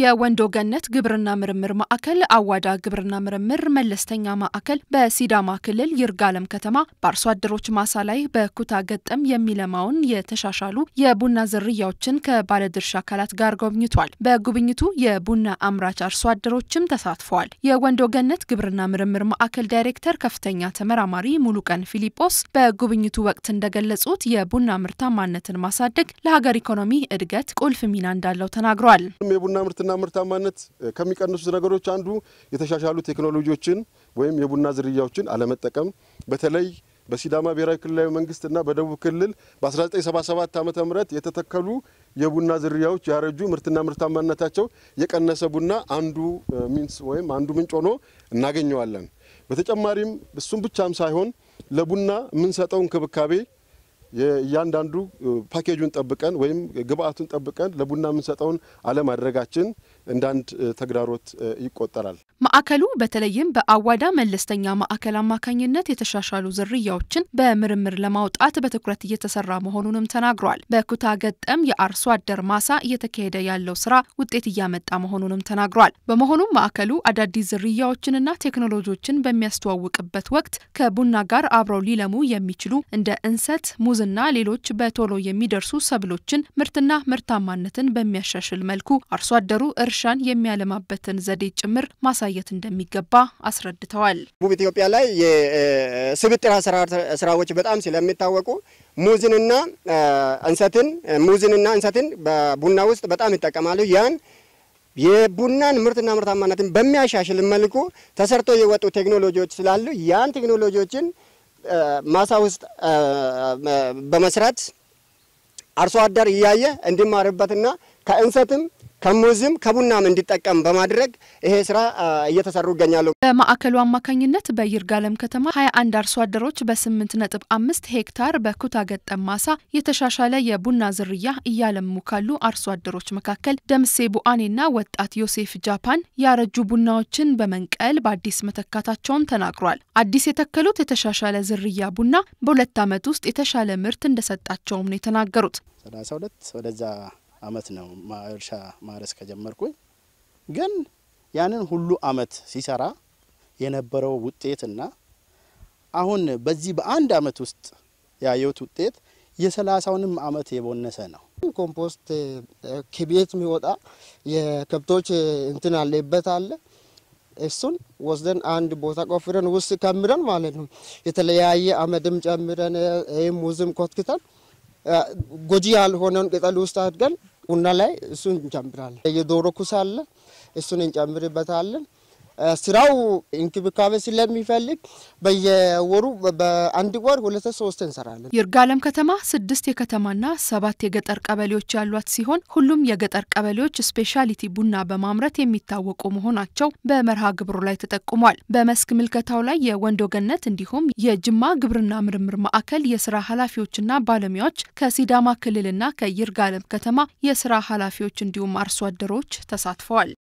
የወንዶ ገነት ግብርና ምርምር ማዕከል አዋዳ ግብርና ምርምር መለስተኛ ማዕከል በሲዳማ ክልል ይርጋለም ከተማ በአርሶ አደሮች ማሳ ላይ በኩታ ገጠም የሚለማውን የተሻሻሉ የቡና ዝርያዎችን ከባለድርሻ አካላት ጋር ጎብኝቷል። በጉብኝቱ የቡና አምራች አርሶ አደሮችም ተሳትፈዋል። የወንዶ ገነት ግብርና ምርምር ማዕከል ዳይሬክተር ከፍተኛ ተመራማሪ ሙሉቀን ፊሊጶስ በጉብኝቱ ወቅት እንደገለጹት የቡና ምርታማነትን ማሳደግ ለሀገር ኢኮኖሚ እድገት ቁልፍ ሚና እንዳለው ተናግረዋል። ምርትና ምርታማነት ከሚቀንሱት ነገሮች አንዱ የተሻሻሉ ቴክኖሎጂዎችን ወይም የቡና ዝርያዎችን አለመጠቀም በተለይ በሲዳማ ብሔራዊ ክልላዊ መንግስት እና በደቡብ ክልል በ1977 ዓ ም የተተከሉ የቡና ዝርያዎች ያረጁ ምርትና ምርታማነታቸው የቀነሰ ቡና አንዱ ሚንስ ወይም አንዱ ምንጭ ሆኖ እናገኘዋለን። በተጨማሪም እሱም ብቻም ሳይሆን ለቡና የምንሰጠው እንክብካቤ እያንዳንዱ ፓኬጁን ጠብቀን ወይም ግብአቱን ጠብቀን ለቡና የምንሰጠውን አለማድረጋችን እንደ አንድ ተግዳሮት ይቆጠራል። ማዕከሉ በተለይም በአዋዳ መለስተኛ ማዕከል አማካኝነት የተሻሻሉ ዝርያዎችን በምርምር ለማውጣት በትኩረት እየተሰራ መሆኑንም ተናግሯል። በኩታ ገጠም የአርሶ አደር ማሳ እየተካሄደ ያለው ስራ ውጤት እያመጣ መሆኑንም ተናግሯል። በመሆኑም ማዕከሉ አዳዲስ ዝርያዎችንና ቴክኖሎጂዎችን በሚያስተዋውቅበት ወቅት ከቡና ጋር አብረው ሊለሙ የሚችሉ እንደ እንሰት፣ ሙዝና ሌሎች በቶሎ የሚደርሱ ሰብሎችን ምርትና ምርታማነትን በሚያሻሽል መልኩ አርሶ አደሩ እርሻን የሚያለማበትን ዘዴ ጭምር ማሳየት እንደሚገባ አስረድተዋል። ቡብ ኢትዮጵያ ላይ የስብጥር ስራዎች በጣም ስለሚታወቁ ሙዝንና እንሰትን ሙዝንና እንሰትን በቡና ውስጥ በጣም ይጠቀማሉ። ያን የቡናን ምርትና ምርታማነትን በሚያሻሽል መልኩ ተሰርቶ የወጡ ቴክኖሎጂዎች ስላሉ ያን ቴክኖሎጂዎችን ማሳ ውስጥ በመስራት አርሶ አደር እያየ እንዲማርበትና ከእንሰትም ከሙዝም ከቡናም እንዲጠቀም በማድረግ ይሄ ስራ እየተሰሩ ይገኛሉ። በማዕከሉ አማካኝነት በይርጋለም ከተማ 21 አርሶ አደሮች በ8 ነጥብ 5 ሄክታር በኩታ ገጠም ማሳ የተሻሻለ የቡና ዝርያ እያለሙ ካሉ አርሶ አደሮች መካከል ደምሴ ቡአኔና ወጣት ዮሴፍ ጃፓን ያረጁ ቡናዎችን በመንቀል በአዲስ መተካታቸውን ተናግሯል። አዲስ የተከሉት የተሻሻለ ዝርያ ቡና በሁለት ዓመት ውስጥ የተሻለ ምርት እንደሰጣቸውም ነው የተናገሩት። 32 ወደዛ አመት ነው እርሻ ማረስ ከጀመርኩኝ። ግን ያንን ሁሉ አመት ሲሰራ የነበረው ውጤትና አሁን በዚህ በአንድ አመት ውስጥ ያየሁት ውጤት የሰላሳውንም አመት የቦነሰ ነው። ኮምፖስት ከቤት የሚወጣ የከብቶች እንትን አለበት አለ እሱን ወስደን አንድ ቦታ ቆፍረን ውስጥ ከምረን ማለት ነው። የተለያየ አመድም ጨምረን ውዝም ኮትክተን ጎጂ ያልሆነውን ቅጠል ውስጥ አድገን ቡና ላይ እሱን እንጨምራለን። የዶሮ ኩስ አለ፣ እሱን እንጨምርበታለን። ስራው እንክብካቤ ስለሚፈልግ በየወሩ በአንድ ወር ሁለት ሶስት እንሰራለን። ይርጋለም ከተማ ስድስት የከተማና ሰባት የገጠር ቀበሌዎች ያሏት ሲሆን ሁሉም የገጠር ቀበሌዎች ስፔሻሊቲ ቡና በማምረት የሚታወቁ መሆናቸው በመርሃ ግብሩ ላይ ተጠቁሟል። በመስክ ምልከታው ላይ የወንዶ ገነት እንዲሁም የጅማ ግብርና ምርምር ማዕከል የስራ ኃላፊዎችና ባለሙያዎች ከሲዳማ ክልልና ከይርጋለም ከተማ የስራ ኃላፊዎች እንዲሁም አርሶ አደሮች ተሳትፈዋል።